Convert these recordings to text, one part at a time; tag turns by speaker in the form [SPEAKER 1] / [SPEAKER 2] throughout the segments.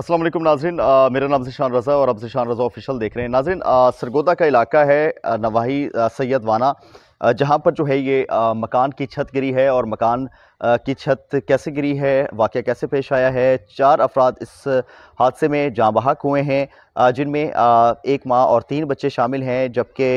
[SPEAKER 1] असलम नाजरन मेरा नाम जिशान रज़ा और अब जिशान रज़ा ऑफिशियल देख रहे हैं नाजरन सरगोदा का इलाका है नवाही सैयद वाना जहाँ पर जो है ये आ, मकान की छत गिरी है और मकान आ, की छत कैसे गिरी है वाक़ कैसे पेश आया है चार अफराद इस हादसे में जाँ बहक हुए हैं जिनमें एक माँ और तीन बच्चे शामिल हैं जबकि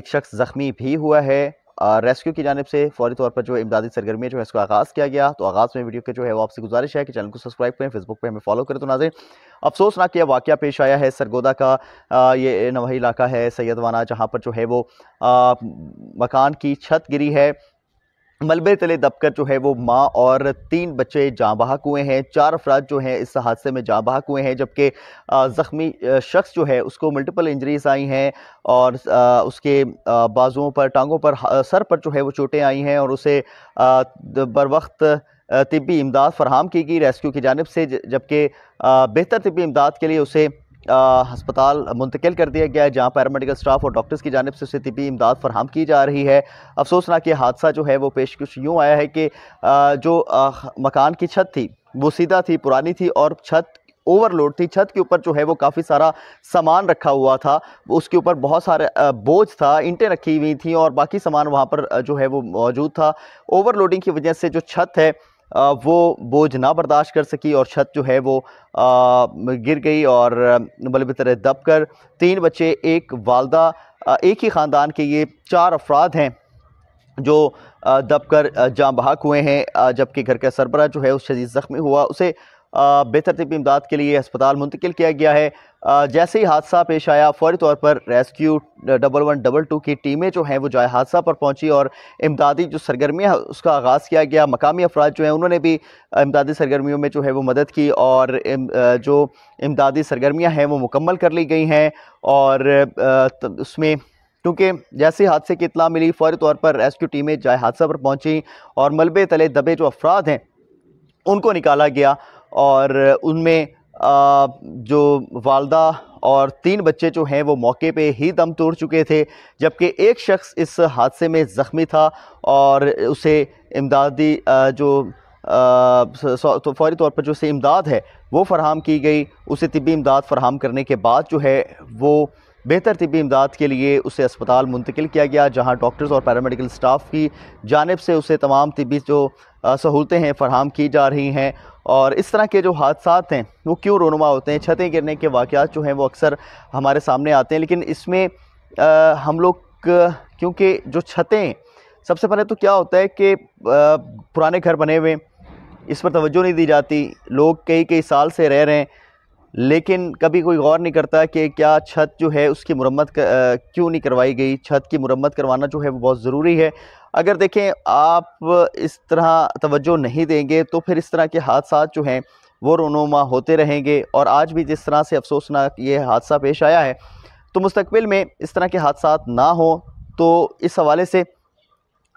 [SPEAKER 1] एक शख्स ज़ख्मी भी हुआ है रेस्क्यू की जानब से फौरी तौर पर जो इमदादी सरगर्मियाँ जो है इसका आगाज़ किया गया तो आगाज़ में वीडियो के जो है वो आपसे गुजारिश है कि चैनल को सब्सक्राइब करें फेसबुक पर हमें फॉलो करें तो नाजिर अफसोसनाक यह वाक़ पेश आया है सरगोदा का ये नवाही इलाका है सैदवाना जहाँ पर जो है वो मकान की छत गिरी है मलबे तले दबकर जो है वो माँ और तीन बच्चे जाँ बहाक हुए हैं चार अफराद जो हैं इस हादसे में जाँ बहाक हुए हैं जबकि ज़ख्मी शख्स जो है उसको मल्टीपल इंजरीज आई हैं और उसके बाजुओं पर टांगों पर सर पर जो है वो चोटें आई हैं और उसे बर वक्त तबी इमदाद फरहम की गई रेस्क्यू की जानब से जबकि बेहतर तबी इमदाद के लिए उसे हस्पताल मुंतकिल कर दिया गया है जहाँ पैरामेडिकल स्टाफ और डॉक्टर्स की जानब से उसे तबी इमदाद फरहम की जा रही है अफसोसनाक ये हादसा जो है वो पेश कुछ यूँ आया है कि जो आ, मकान की छत थी वो सीधा थी पुरानी थी और छत ओवरलोड थी छत के ऊपर जो है वो काफ़ी सारा सामान रखा हुआ था उसके ऊपर बहुत सारे बोझ था इंटें रखी हुई थी और बाकी सामान वहाँ पर जो है वो मौजूद था ओवरलोडिंग की वजह से जो छत है वो बोझ ना बर्दाश्त कर सकी और छत जो है वो गिर गई और मतलब तरह दब कर तीन बच्चे एक वालदा एक ही ख़ानदान के ये चार अफराद हैं जो दबकर जाँ बहाक हुए हैं जबकि घर का सरबरा जो है उस शदीद ज़ख्मी हुआ उसे बेहतर तबी इमदाद के लिए अस्पताल मुंतकिल किया गया है जैसे ही हादसा पेश आया फौरी तौर पर rescue double one double two की टीमें जो हैं वो जाए हादसा पर पहुंची और इमदादी जो सरगर्मियाँ उसका आगाज़ किया गया मकामी अफराद जो हैं उन्होंने भी इमदादी सरगर्मियों में जो है वो मदद की और इम, जो इमदादी सरगर्मियाँ हैं वो मुकम्मल कर ली गई हैं और उसमें क्योंकि जैसे हादसे की इतला मिली फौरी तौर पर रेस्क्यू टीमें जाए हादसा पर पहुँची और मलबे तले दबे जो अफराद हैं उनको निकाला गया और उनमें जो वालदा और तीन बच्चे जो हैं वो मौके पे ही दम तोड़ चुके थे जबकि एक शख्स इस हादसे में ज़ख्मी था और उसे इमदादी जो तो फौरी तौर पर जो से इमदाद है वो फरहम की गई उसे तबी इमदाद फरहम करने के बाद जो है वो बेहतर तबी इमदाद के लिए उसे अस्पताल मुंतकिल किया गया जहाँ डॉक्टर्स और पैरामेडिकल स्टाफ की जानब से उसे तमाम तबी जो सहूलतें हैं फरहम की जा रही हैं और इस तरह के जो हादसा हैं वो क्यों रोनुमा होते हैं छतें गिरने के वाक़ात जो हैं वो अक्सर हमारे सामने आते हैं लेकिन इसमें आ, हम लोग क्योंकि जो छतें सबसे पहले तो क्या होता है कि पुराने घर बने हुए इस पर तोज्जो नहीं दी जाती लोग कई कई साल से रह रहे हैं लेकिन कभी कोई गौर नहीं करता कि क्या छत जो है उसकी मरम्मत क्यों नहीं करवाई गई छत की मरम्मत करवाना जो है वो बहुत ज़रूरी है अगर देखें आप इस तरह तवज्जो नहीं देंगे तो फिर इस तरह के हादसा जो हैं वो रोनुमा होते रहेंगे और आज भी जिस तरह से अफसोसनाक ये हादसा पेश आया है तो मुस्तबिल में इस तरह के हादसा ना हो तो इस हवाले से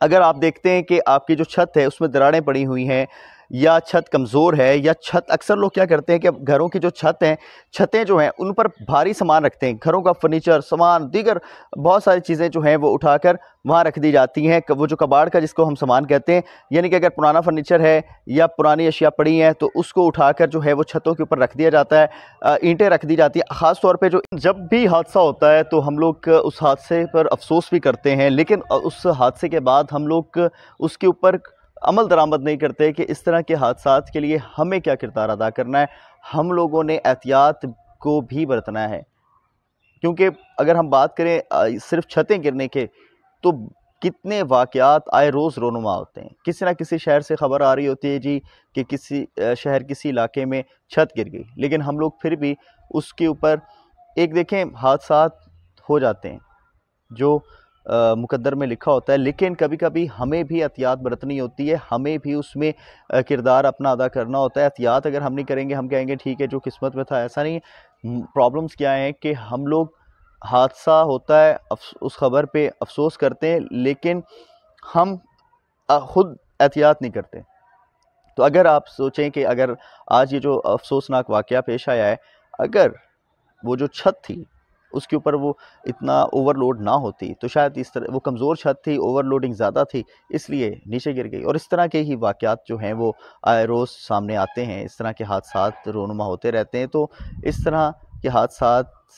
[SPEAKER 1] अगर आप देखते हैं कि आपकी जो छत है उसमें दरारें पड़ी हुई हैं या छत कमज़ोर है या छत अक्सर लोग क्या करते हैं कि घरों की जो छत हैं छतें जो हैं उन पर भारी सामान रखते हैं घरों का फर्नीचर सामान दीगर बहुत सारी चीज़ें जो हैं वो उठाकर वहाँ रख दी जाती हैं वो जो कबाड़ का जिसको हम सामान कहते हैं यानी कि अगर पुराना फर्नीचर है या पुरानी अशिया पड़ी हैं तो उसको उठाकर जो है वो छतों के ऊपर रख दिया जाता है ईंटें रख दी जाती हैं ख़ास तौर जो जब भी हादसा होता है तो हम लोग उस हादसे पर अफसोस भी करते हैं लेकिन उस हादसे के बाद हम लोग उसके ऊपर अमल दरामद नहीं करते कि इस तरह के हादसा के लिए हमें क्या किरदार अदा करना है हम लोगों ने एहतियात को भी बरतना है क्योंकि अगर हम बात करें सिर्फ छतें गिरने के तो कितने वाक़ात आए रोज़ रोनुमा होते हैं किसी ना किसी शहर से ख़बर आ रही होती है जी कि किसी शहर किसी इलाके में छत गिर गई लेकिन हम लोग फिर भी उसके ऊपर एक देखें हादसा हो जाते हैं जो मुकद्दर में लिखा होता है लेकिन कभी कभी हमें भी एहतियात बरतनी होती है हमें भी उसमें किरदार अपना अदा करना होता है एहतियात अगर हम नहीं करेंगे हम कहेंगे ठीक है जो किस्मत में था ऐसा नहीं प्रॉब्लम्स क्या हैं कि हम लोग हादसा होता है उस खबर पे अफसोस करते हैं लेकिन हम ख़ुद एहतियात नहीं करते तो अगर आप सोचें कि अगर आज ये जो अफसोसनाक वाक़ पेश आया है अगर वो जो छत थी उसके ऊपर वो इतना ओवरलोड ना होती तो शायद इस तरह वो कमज़ोर छत थी ओवरलोडिंग ज़्यादा थी इसलिए नीचे गिर गई और इस तरह के ही वाक़ात जो हैं वो आए रोज़ सामने आते हैं इस तरह के हादसा रोनुमा होते रहते हैं तो इस तरह के हादसा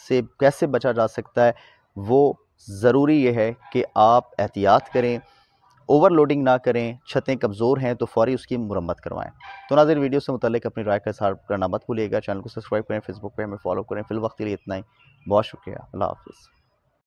[SPEAKER 1] से कैसे बचा जा सकता है वो ज़रूरी यह है कि आप एहतियात करें ओवरलोडिंग ना करें छतें कमज़ोर हैं तो फौरी उसकी मुरम्मत करवाएं तो नाजिर वीडियो से मुतलिक अपनी राय का इजहार करना मत भूलिएगा चैनल को सब्सक्राइब करें फेसबुक पर हमें फॉलो करें फिल वक्त के लिए इतना ही बहुत शुक्रिया अल्लाह हाफ़